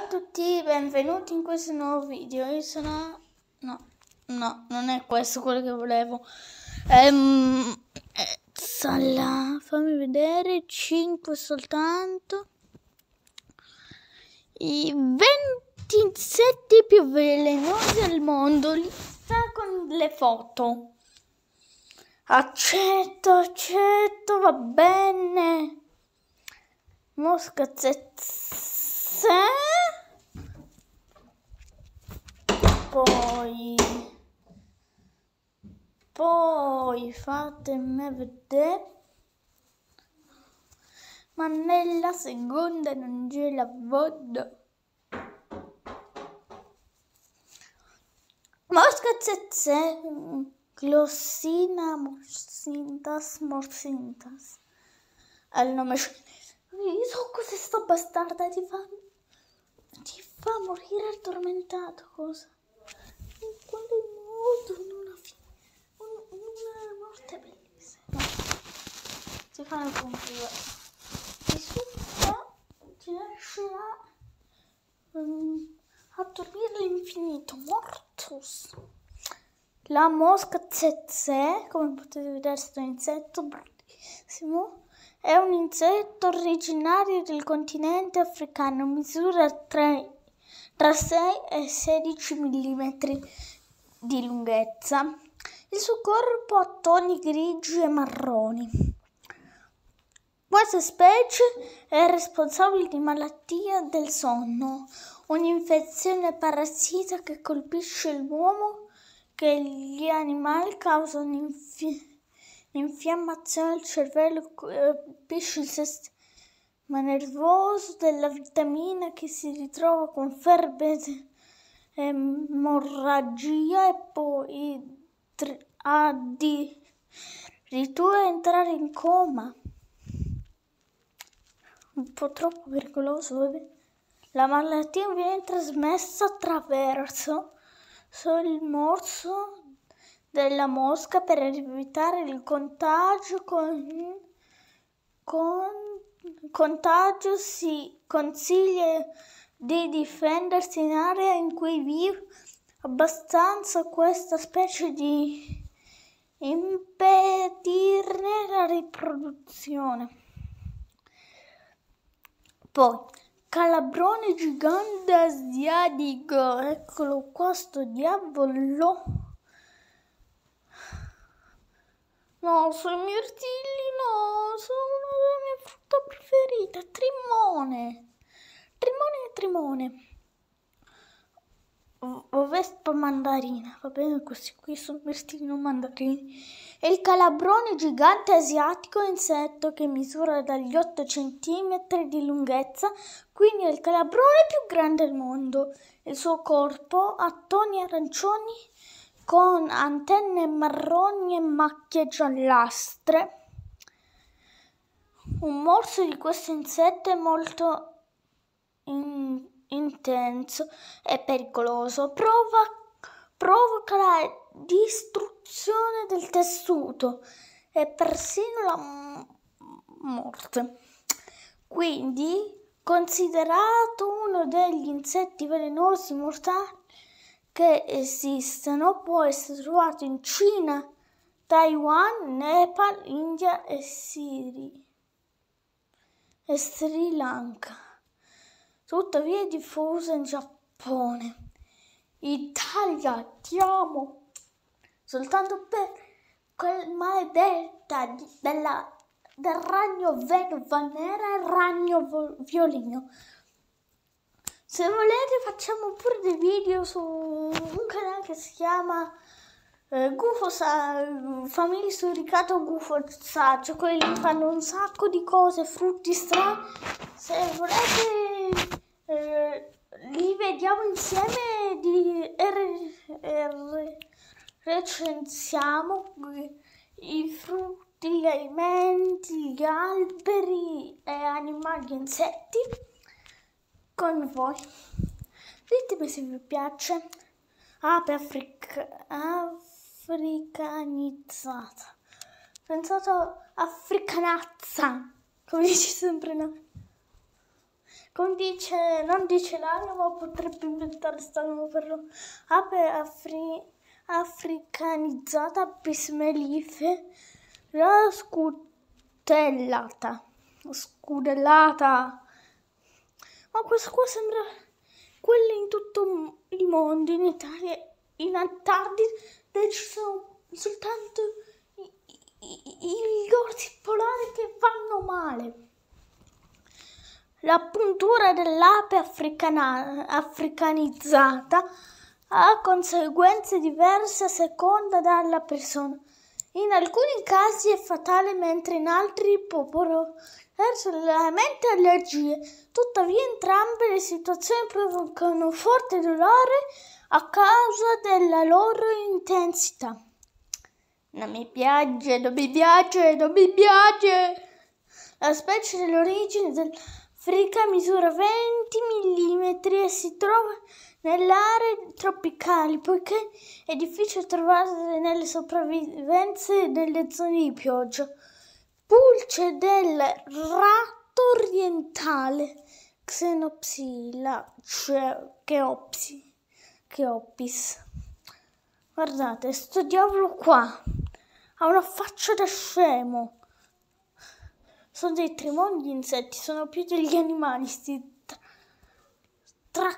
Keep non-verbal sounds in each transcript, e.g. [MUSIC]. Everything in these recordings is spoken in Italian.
Ciao a tutti, benvenuti in questo nuovo video. Io sono. No, no, non è questo quello che volevo. Ehm. Eh, sala, fammi vedere. 5 soltanto. I 27 più velenosi al mondo. Lista con le foto. Accetto, accetto, va bene. Mosca zezza. poi poi fatemi vedere ma nella seconda non ce la voglio mosca zezze glossina morsintas morsintas il nome cinese io so cosa sto bastarda ti fa ti fa morire addormentato cosa quando il mondo non ha finito, una morte bellissima. Si fa un una conclusione. Nessuno ti lascerà um, mm, a dormire all'infinito, mortus. La mosca tsetse, come potete vedere, è un insetto bruttissimo. È un insetto originario del continente africano, misura 3, tra 6 e 16 mm di lunghezza. Il suo corpo ha toni grigi e marroni. Questa specie è responsabile di malattie del sonno, un'infezione parassita che colpisce l'uomo, che gli animali causa un'infiammazione al cervello, colpisce il sistema nervoso della vitamina che si ritrova con febbre emorragia e poi addirittura entrare in coma. Un po' troppo pericoloso. La malattia viene trasmessa attraverso il morso della mosca per evitare il contagio con, con contagio si consiglia di difendersi in area in cui vive abbastanza questa specie di impedirne la riproduzione. Poi, calabrone gigante asiatico, eccolo qua sto diavolo. No, sono i mirtilli, no, sono una delle mie frutta preferita, trimone. Trimone, Trimone. O vespa mandarina, va bene questi qui sono vestiti vestino mandarini. E il calabrone gigante asiatico insetto che misura dagli 8 cm di lunghezza, quindi è il calabrone più grande al mondo. Il suo corpo ha toni arancioni con antenne marroni e macchie giallastre. Un morso di questo insetto è molto in, intenso e pericoloso prova, provoca la distruzione del tessuto e persino la morte. Quindi, considerato uno degli insetti velenosi mortali che esistono, può essere trovato in Cina, Taiwan, Nepal, India e Siria e Sri Lanka tuttavia è diffusa in Giappone. Italia, ti amo! Soltanto per quel maledetta della, del ragno vedova nera e ragno violino. Se volete facciamo pure dei video su un canale che si chiama eh, Gufo sa, Famiglia Storicato Gufo Saggio, quelli lì fanno un sacco di cose, frutti strani. Se volete eh, li vediamo insieme di, e, er, er, recensiamo i frutti, gli alimenti, gli alberi e animali e insetti con voi. Ditemi se vi piace ape afric africanizzata. Pensato africanazza, come dici sempre noi. Come dice, non dice l'aria, ma potrebbe inventare sta nuova per ape afri, africanizzata, bismelife, scutellata. Scudellata. Ma questo qua sembra quello in tutto il mondo, in Italia, in Antartide ci sono soltanto i, i, i, i gorsi polari che fanno male la puntura dell'ape africana- africanizzata ha conseguenze diverse a seconda della persona. In alcuni casi è fatale, mentre in altri può provocare solamente allergie. Tuttavia, entrambe le situazioni provocano forte dolore a causa della loro intensità. Non mi piace, non mi piace, non mi piace. La specie dell'origine del Frica misura 20 mm e si trova nelle aree tropicali, poiché è difficile trovare nelle sopravvivenze nelle zone di pioggia. Pulce del ratto orientale, Xenopsila cioè cheopsi, cheopis. Guardate, sto diavolo qua ha una faccia da scemo. Sono dei tremoni gli insetti, sono più degli animali, sti tra-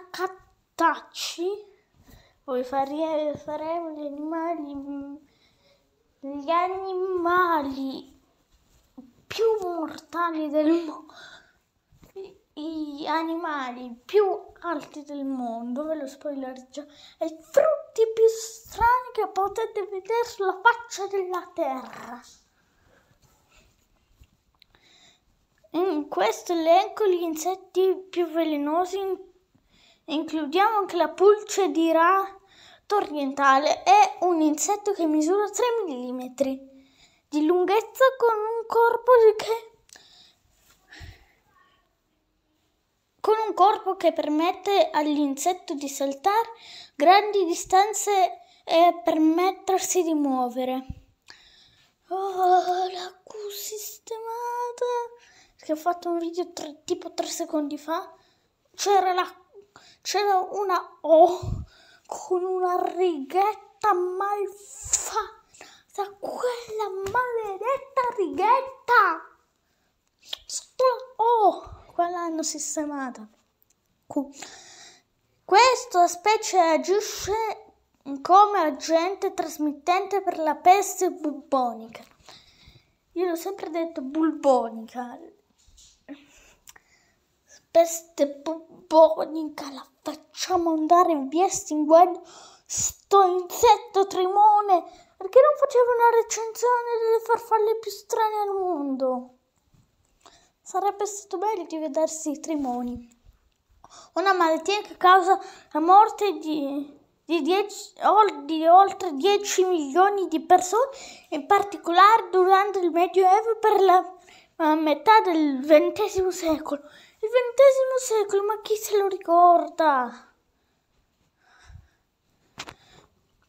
Poi fare- faremo gli animali, mm, gli animali più mortali del mondo, gli animali più alti del mondo, ve lo spoiler già, e i frutti più strani che potete vedere sulla faccia della terra. In questo elenco gli insetti più velenosi includiamo anche la pulce di rato orientale, è un insetto che misura 3 mm di lunghezza con un corpo che con un corpo che permette all'insetto di saltare grandi distanze e permettersi di muovere. Oh, la Q sistemata! che ho fatto un video tre, tipo tre secondi fa, c'era, la, c'era una O con una righetta malfatta, quella maledetta righetta! Sto O! Oh, quella hanno sistemata. Q. Questa specie agisce come agente trasmittente per la peste bubonica Io l'ho sempre detto bulbonica, peste bubbonica la facciamo andare via estinguendo sto insetto trimone perché non faceva una recensione delle farfalle più strane al mondo sarebbe stato bello di vedersi i trimoni una malattia che causa la morte di, di, dieci, di oltre 10 milioni di persone, in particolare durante il Medioevo per la, la metà del XX secolo. Il ventesimo secolo, ma chi se lo ricorda?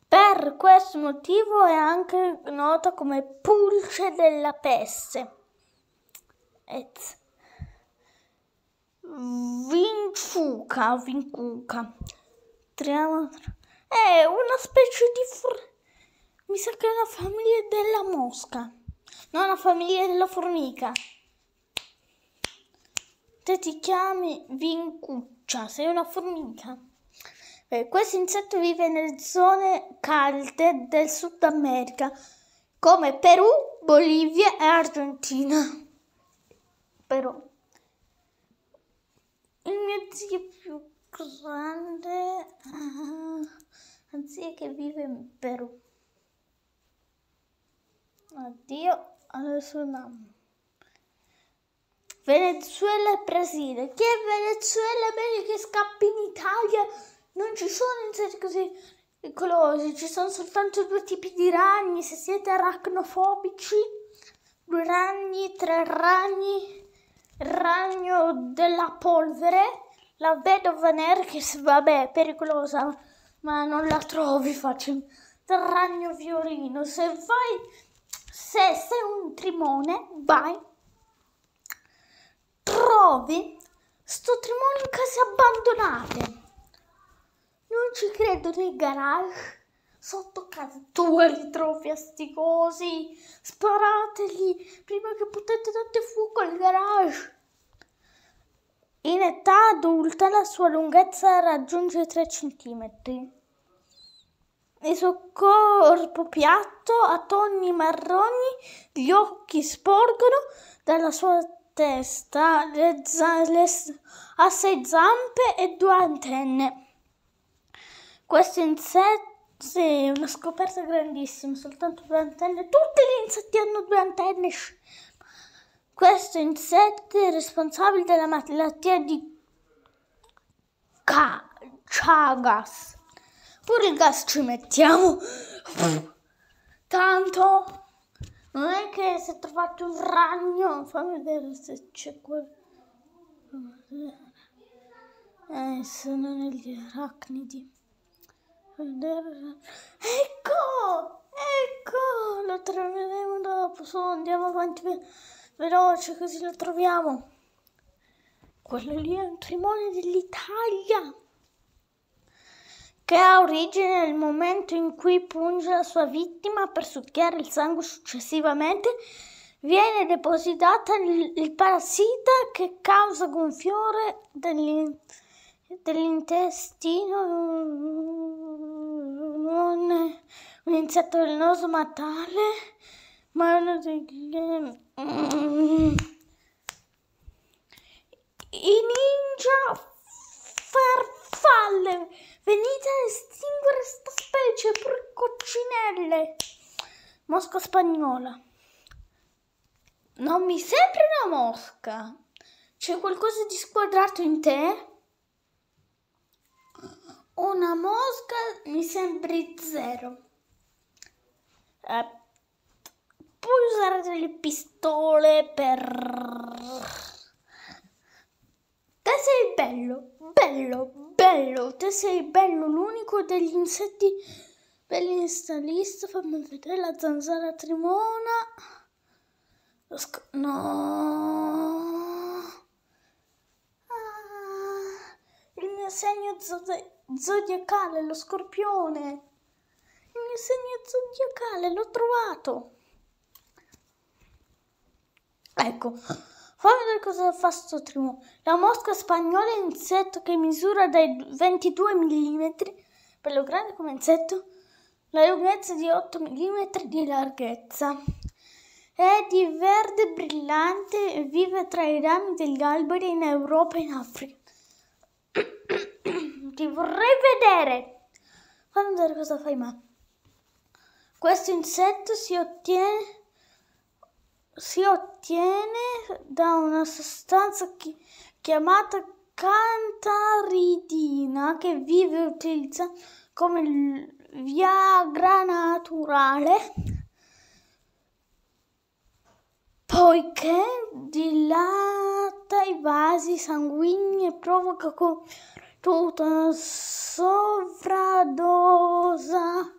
Per questo motivo è anche nota come pulce della peste. Et. Vincuca, vincuca. È una specie di fur... Mi sa che è una famiglia della mosca. Non una famiglia della formica. Te ti chiami vincuccia, sei una formica. Eh, questo insetto vive nelle zone calde del Sud America, come Perù, Bolivia e Argentina. Però il mio zio più grande, uh, che vive in Perù. Addio alla sua mamma. Venezuela e Brasile. Che Venezuela è meglio che scappi in Italia? Non ci sono insetti così pericolosi, ci sono soltanto due tipi di ragni. Se siete aracnofobici, due ragni, tre ragni, ragno della polvere, la vedova nera che vabbè è pericolosa, ma non la trovi facile. Ragno violino, se vai, se sei un trimone, vai trove sto tremolo in case abbandonate. Non ci credo nel garage. Sotto casa tua li trovi a sti cosi. Sparateli prima che potete date fuoco al garage. In età adulta la sua lunghezza raggiunge 3 cm. Il suo corpo piatto, a tonni marroni, gli occhi sporgono dalla sua testa, le le ha sei zampe e due antenne. Questo insetto sì, è una scoperta grandissima, soltanto due antenne. Tutti gli insetti hanno due antenne. Questo insetto è responsabile della malattia di Ca- Chagas. Pure il gas ci mettiamo. Tanto non è che si è trovato un ragno, fammi vedere se c'è quel... Eh, sono negli arachnidi. Ecco! Ecco! Lo troveremo dopo, solo andiamo avanti ve veloce così lo troviamo. Quello lì è un trimone dell'Italia che ha origine nel momento in cui punge la sua vittima per succhiare il sangue successivamente viene depositata il parassita che causa gonfiore dell'in- dell'intestino non è un insetto velenoso ma tale ma uno degli i ehm, ninja far farfalle! Venite a estinguere questa specie, pure coccinelle! Mosca spagnola. Non mi sembra una mosca. C'è qualcosa di squadrato in te? Una mosca mi sembri zero. Eh, puoi usare delle pistole per sei bello, bello, bello, te sei bello, l'unico degli insetti bell'installista, fammi vedere la zanzara trimona. no. Ah, il mio segno zodiacale, lo scorpione. Il mio segno zodiacale, l'ho trovato. Ecco. Fammi vedere cosa fa sto trimo. La mosca spagnola è un insetto che misura dai 22 mm, bello grande come insetto, la lunghezza di 8 mm di larghezza. È di verde brillante e vive tra i rami degli alberi in Europa e in Africa. [COUGHS] Ti vorrei vedere! Fammi vedere cosa fai, ma. Questo insetto si ottiene si ottiene ottiene da una sostanza chi- chiamata cantaridina che vive utilizza come il Viagra naturale poiché dilata i vasi sanguigni e provoca con tutta una sovradosa.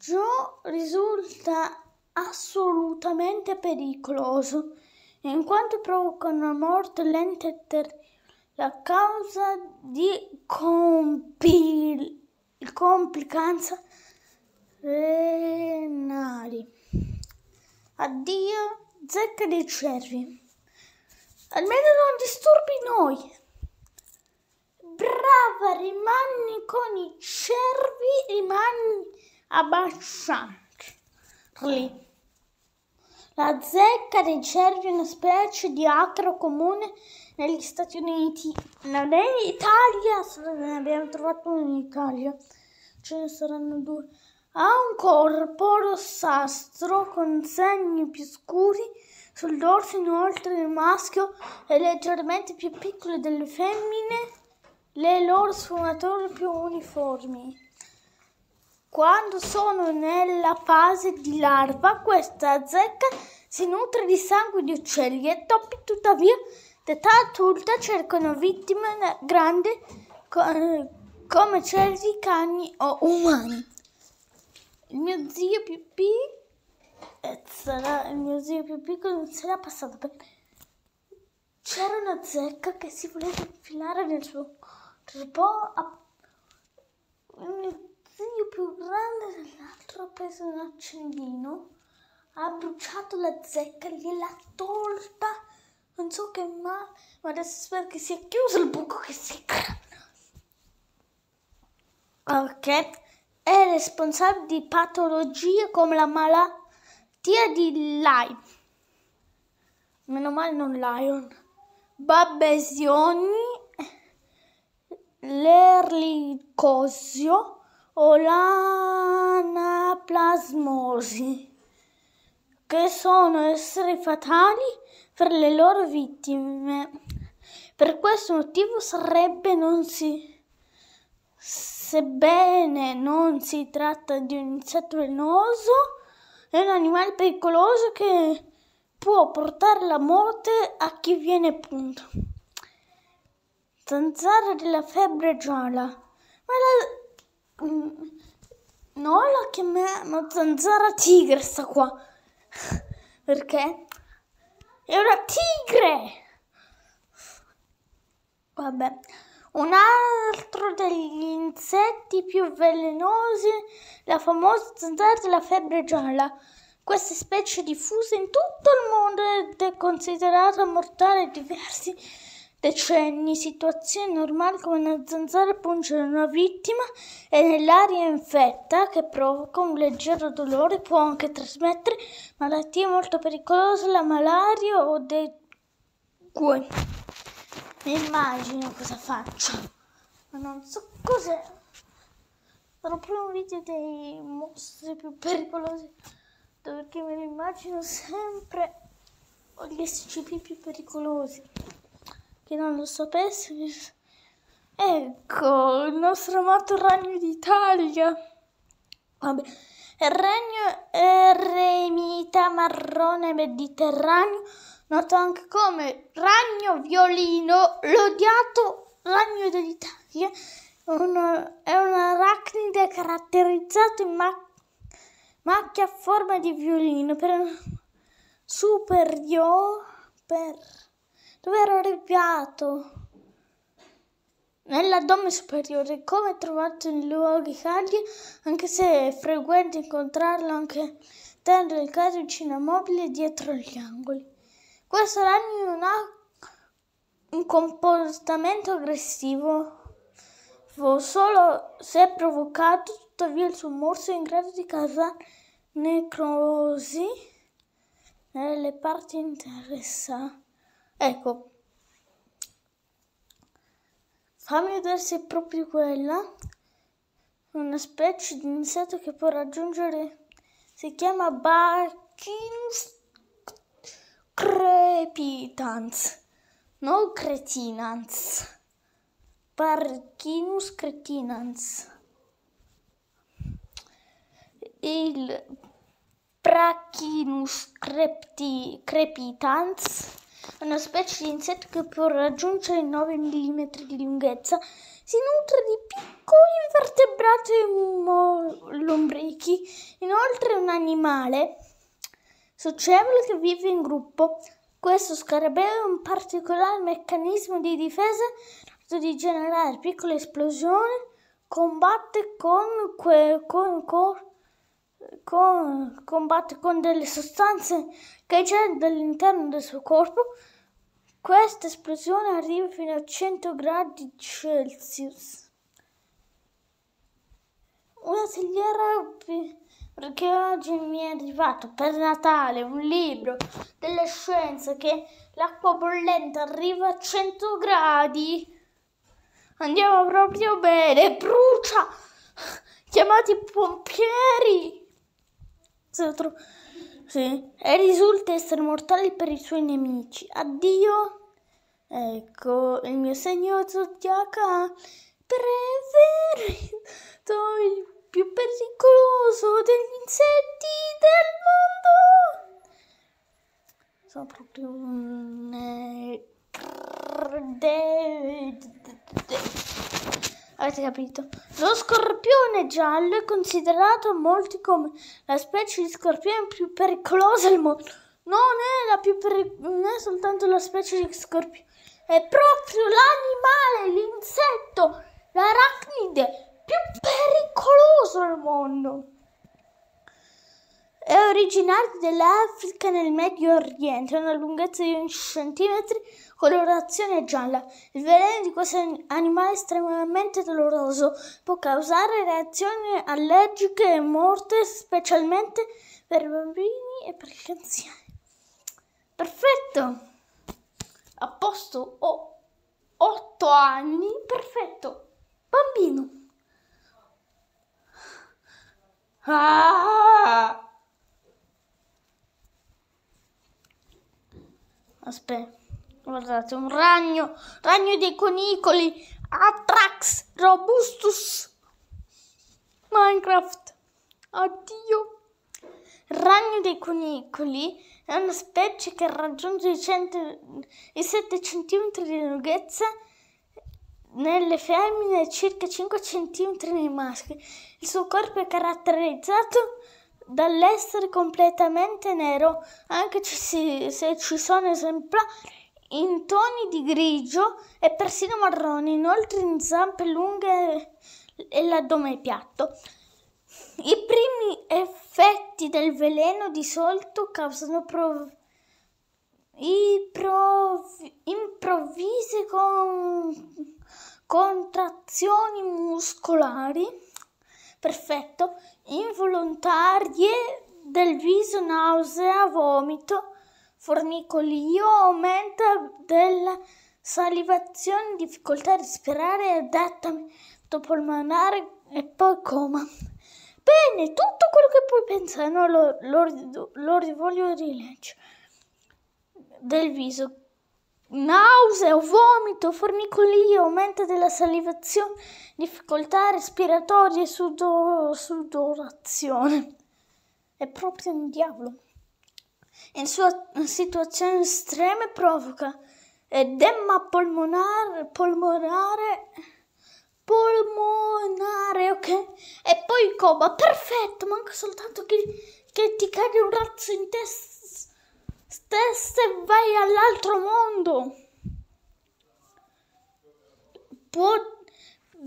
ciò risulta assolutamente pericoloso, in quanto provoca una morte lenta e terribile a causa di compil- complicanza renali. Addio, zecca dei cervi. Almeno non disturbi noi. Brava, rimani con i cervi, rimani a baciarli. La zecca dei cervi è una specie di acro comune negli Stati Uniti, non è in Italia, ne abbiamo trovato uno in Italia, ce ne saranno due. Ha un corpo rossastro con segni più scuri sul dorso, inoltre il maschio è leggermente più piccolo delle femmine, le loro sfumature più uniformi. Quando sono nella fase di larva, questa zecca si nutre di sangue di uccelli e topi, tuttavia, d'età adulta cercano vittime grandi come cervi, cani o umani. Il mio zio più piccolo, eh, il mio zio Pipì non se l'ha passato per... C'era una zecca che si voleva infilare nel suo corpo preso un accendino, ha bruciato la zecca, gliel'ha tolta, non so che ma, ma adesso spero che sia chiuso il buco che si crea. Ok, è responsabile di patologie come la malattia di Lyme. Meno male non Lion. Babbesioni, l'erlicosio, o l'anaplasmosi, che sono esseri fatali per le loro vittime. Per questo motivo sarebbe non si... Sebbene non si tratta di un insetto venoso, è un animale pericoloso che può portare la morte a chi viene punto. Zanzara della febbre gialla. Ma la, Mm, no, la chiamiamo zanzara tigre sta qua. Perché? È una tigre! Vabbè. Un altro degli insetti più velenosi, la famosa zanzara della febbre gialla. Questa specie è diffusa in tutto il mondo ed è considerata mortale in diversi decenni, situazioni normali come una zanzara pungere una vittima e nell'aria infetta che provoca un leggero dolore può anche trasmettere malattie molto pericolose, la malaria o dei guai. Mi immagino cosa faccio, ma non so cos'è. Farò proprio un video dei mostri più pericolosi, perché me lo immagino sempre o gli SCP più pericolosi che non lo sapessi. Ecco, il nostro amato ragno d'Italia. Vabbè. Regno eremita marrone mediterraneo, noto anche come ragno violino, l'odiato ragno d'Italia, uno, è un arachnide caratterizzato in mac- macchia a forma di violino per superiore. Per dove ero arrabbiato. Nell'addome superiore, come trovato in luoghi caldi, anche se è frequente incontrarlo anche dentro il caso vicino a mobili dietro gli angoli. Questo ragno non ha un comportamento aggressivo, solo se provocato, tuttavia il suo morso è in grado di causare necrosi nelle parti interessate. Ecco, fammi vedere se è proprio quella. Una specie di insetto che può raggiungere, si chiama Barkins crepitans, non cretinans. Barkinus cretinans. Il Brachinus crepti, crepitans una specie di insetto che può raggiungere i 9 mm di lunghezza, si nutre di piccoli invertebrati e lombrichi. Inoltre è un animale socievole che vive in gruppo. Questo scarabeo ha un particolare meccanismo di difesa di generare piccole esplosioni, combatte con, que, con, con con, combatte con delle sostanze che c'è dall'interno del suo corpo, questa esplosione arriva fino a 100 gradi Celsius. Una tagliera che oggi mi è arrivato per Natale, un libro delle scienze che l'acqua bollente arriva a 100 gradi. Andiamo proprio bene, brucia! Chiamati i pompieri! sì. e risulta essere mortale per i suoi nemici. Addio. Ecco il mio segno zodiaca preferito, il più pericoloso degli insetti del mondo. Sono proprio un... Eh, Avete capito? Lo scorpione giallo è considerato da molti come la specie di scorpione più pericolosa del mondo. Non è, la più peri- non è soltanto la specie di scorpione, è proprio l'animale, l'insetto, l'arachnide più pericoloso al mondo originari dell'Africa nel Medio Oriente, una lunghezza di 11 cm, colorazione gialla. Il veleno di questo animale è estremamente doloroso, può causare reazioni allergiche e morte, specialmente per i bambini e per gli anziani. Perfetto! A posto ho 8 anni, perfetto! Bambino! Ah! Aspetta, guardate, un ragno, ragno dei conicoli, Atrax robustus, Minecraft, addio. Ragno dei conicoli è una specie che raggiunge i, cento, i 7 cm di lunghezza nelle femmine e circa 5 cm nei maschi. Il suo corpo è caratterizzato dall'essere completamente nero, anche se ci sono esemplari in toni di grigio e persino marrone, inoltre in zampe lunghe e l'addome piatto. I primi effetti del veleno di solito causano prov- prov- improvvise con- contrazioni muscolari. Perfetto, involontarie del viso, nausea, vomito, formicolio, aumento della salivazione, difficoltà a respirare, adattamento polmonare e poi coma. Bene, tutto quello che puoi pensare, no, lo, lo, lo rivoglio rileggere del viso nausea, vomito, formicolio, aumento della salivazione, difficoltà respiratorie, sudor- sudorazione. È proprio un diavolo. In sua situazione estrema provoca edema eh, polmonare, polmonare, polmonare, ok? E poi coma, perfetto, manca soltanto che, che ti cade un razzo in testa testa e vai all'altro mondo. Può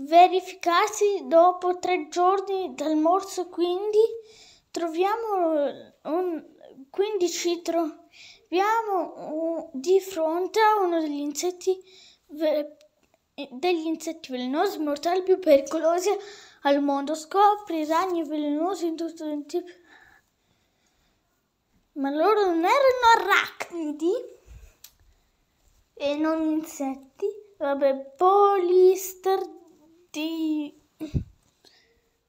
verificarsi dopo tre giorni dal morso, quindi troviamo un, quindi ci troviamo di fronte a uno degli insetti degli insetti velenosi mortali più pericolosi al mondo. Scopri ragni velenosi in tutto il tipo ma loro non erano arachnidi e non insetti. Vabbè, polister di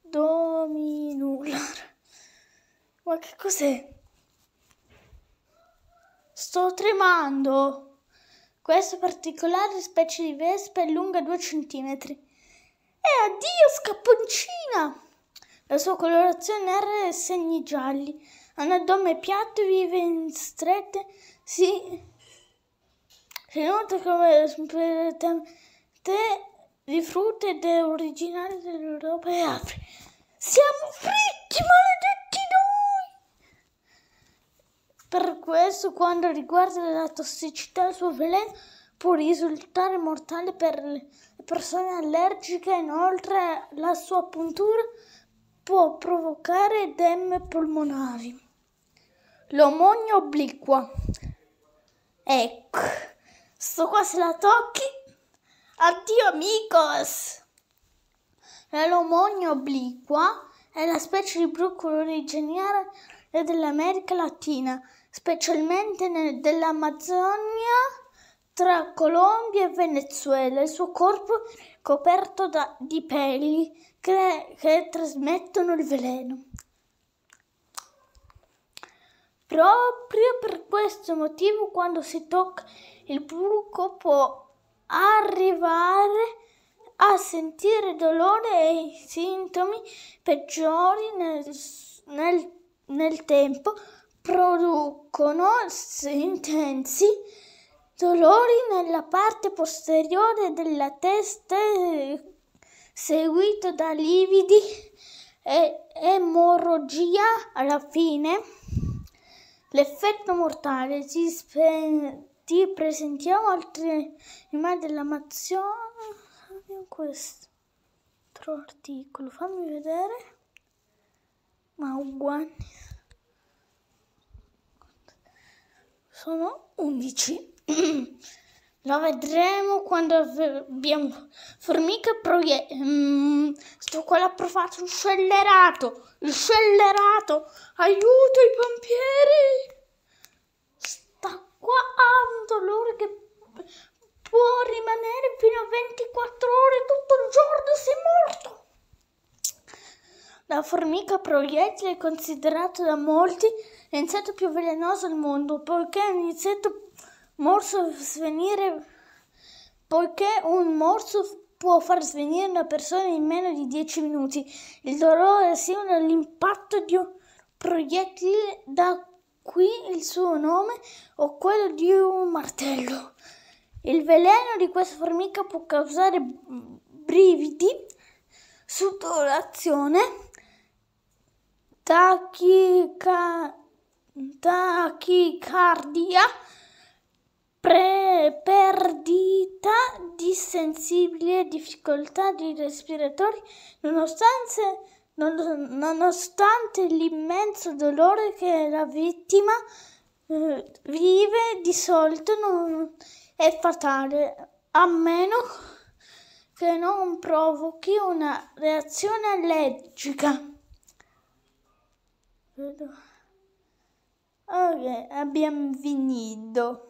dominular. Ma che cos'è? Sto tremando. Questa particolare specie di vespa è lunga 2 cm. E addio, scapponcina! La sua colorazione era segni gialli una donna piatta vive in strette, si nota come spiritante di frutta ed è originaria dell'Europa e Africa. Siamo fritti, maledetti noi! Per questo, quando riguarda la tossicità, il suo veleno può risultare mortale per le persone allergiche. Inoltre, la sua puntura può provocare edemme polmonari l'omonio obliqua. Ecco, sto qua se la tocchi. Addio amigos! L'omonio obliqua è la specie di brucolo originaria dell'America Latina, specialmente nel, tra Colombia e Venezuela. Il suo corpo è coperto da, di peli che, che trasmettono il veleno. Proprio per questo motivo quando si tocca il buco può arrivare a sentire dolore e i sintomi peggiori nel, nel, nel tempo producono intensi dolori nella parte posteriore della testa seguito da lividi e emorragia alla fine. L'effetto mortale. Ti, spe- ti presentiamo altre immagini dell'Amazzonia. Questo articolo, fammi vedere. Ma uguali. Sono 11. [CLEARS THROAT] Lo vedremo quando abbiamo Formica proietta. Mm, sto qua l'ha provato, un scellerato, un scellerato, aiuto i pompieri! Sta qua ha un dolore che può rimanere fino a 24 ore, tutto il giorno sei morto! La formica proiettile è considerata da molti l'insetto più velenoso al mondo, poiché è un insetto morso svenire poiché un morso può far svenire una persona in meno di 10 minuti. Il dolore simile all'impatto di un proiettile, da qui il suo nome o quello di un martello. Il veleno di questa formica può causare brividi, sudorazione, tachica- tachicardia pre- perdita di sensibile, difficoltà di respiratori, nonostante, non, nonostante l'immenso dolore che la vittima eh, vive, di solito non è fatale, a meno che non provochi una reazione allergica. Ok, abbiamo finito.